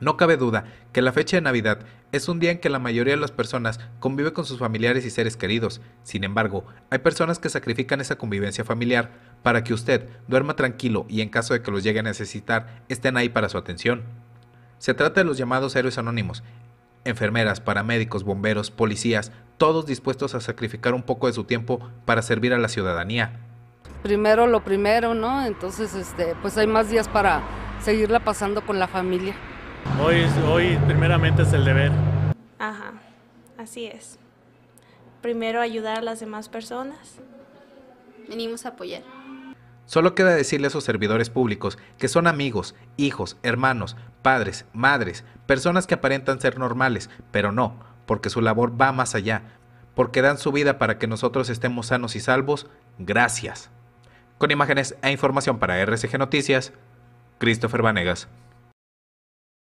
No cabe duda que la fecha de Navidad es un día en que la mayoría de las personas convive con sus familiares y seres queridos. Sin embargo, hay personas que sacrifican esa convivencia familiar para que usted duerma tranquilo y en caso de que los llegue a necesitar, estén ahí para su atención. Se trata de los llamados héroes anónimos, enfermeras, paramédicos, bomberos, policías, todos dispuestos a sacrificar un poco de su tiempo para servir a la ciudadanía. Primero lo primero, ¿no? Entonces, este, pues hay más días para seguirla pasando con la familia. Hoy, hoy primeramente es el deber. Ajá, así es. Primero ayudar a las demás personas. Venimos a apoyar. Solo queda decirle a esos servidores públicos que son amigos, hijos, hermanos, padres, madres, personas que aparentan ser normales, pero no, porque su labor va más allá, porque dan su vida para que nosotros estemos sanos y salvos. Gracias. Con imágenes e información para RCG Noticias, Christopher Vanegas.